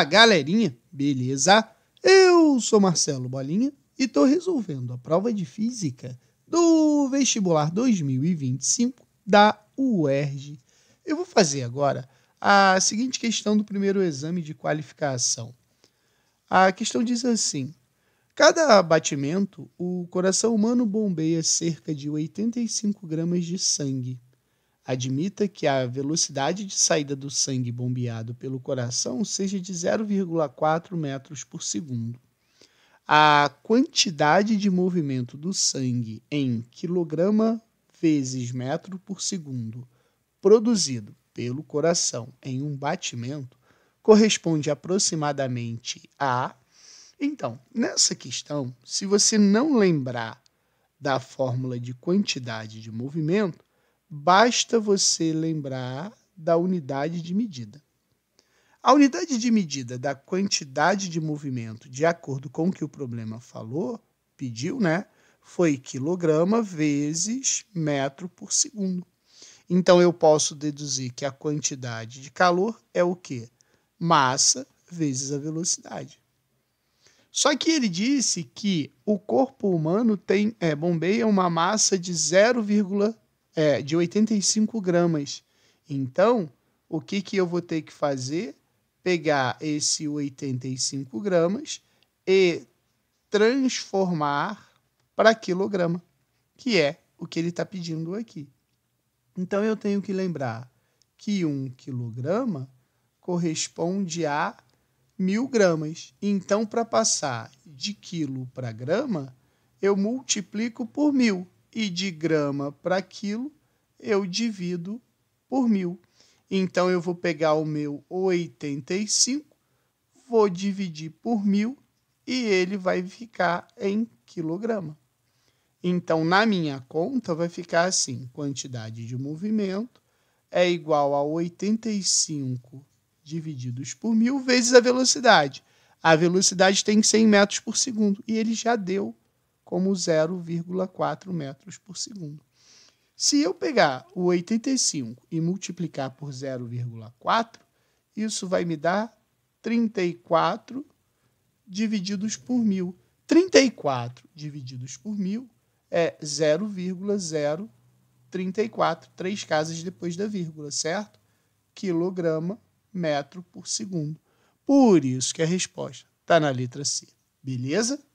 Fala, galerinha, beleza? Eu sou Marcelo Bolinha e estou resolvendo a prova de física do vestibular 2025 da UERJ. Eu vou fazer agora a seguinte questão do primeiro exame de qualificação. A questão diz assim: Cada batimento, o coração humano bombeia cerca de 85 gramas de sangue. Admita que a velocidade de saída do sangue bombeado pelo coração seja de 0,4 metros por segundo. A quantidade de movimento do sangue em quilograma vezes metro por segundo produzido pelo coração em um batimento corresponde aproximadamente a. Então, nessa questão, se você não lembrar da fórmula de quantidade de movimento, Basta você lembrar da unidade de medida. A unidade de medida da quantidade de movimento, de acordo com o que o problema falou, pediu, né? Foi quilograma vezes metro por segundo. Então eu posso deduzir que a quantidade de calor é o quê? Massa vezes a velocidade. Só que ele disse que o corpo humano tem é, bombeia uma massa de 0,3 é, de 85 gramas. Então, o que, que eu vou ter que fazer? Pegar esse 85 gramas e transformar para quilograma, que é o que ele está pedindo aqui. Então, eu tenho que lembrar que um quilograma corresponde a mil gramas. Então, para passar de quilo para grama, eu multiplico por mil e de grama para quilo, eu divido por mil. Então eu vou pegar o meu 85, vou dividir por mil e ele vai ficar em quilograma. Então, na minha conta, vai ficar assim: quantidade de movimento é igual a 85 divididos por mil vezes a velocidade. A velocidade tem que ser em metros por segundo. E ele já deu como 0,4 metros por segundo. Se eu pegar o 85 e multiplicar por 0,4, isso vai me dar 34 divididos por mil. 34 divididos por mil é 0,034, três casas depois da vírgula, certo? Quilograma metro por segundo. Por isso que a resposta está na letra C. Beleza?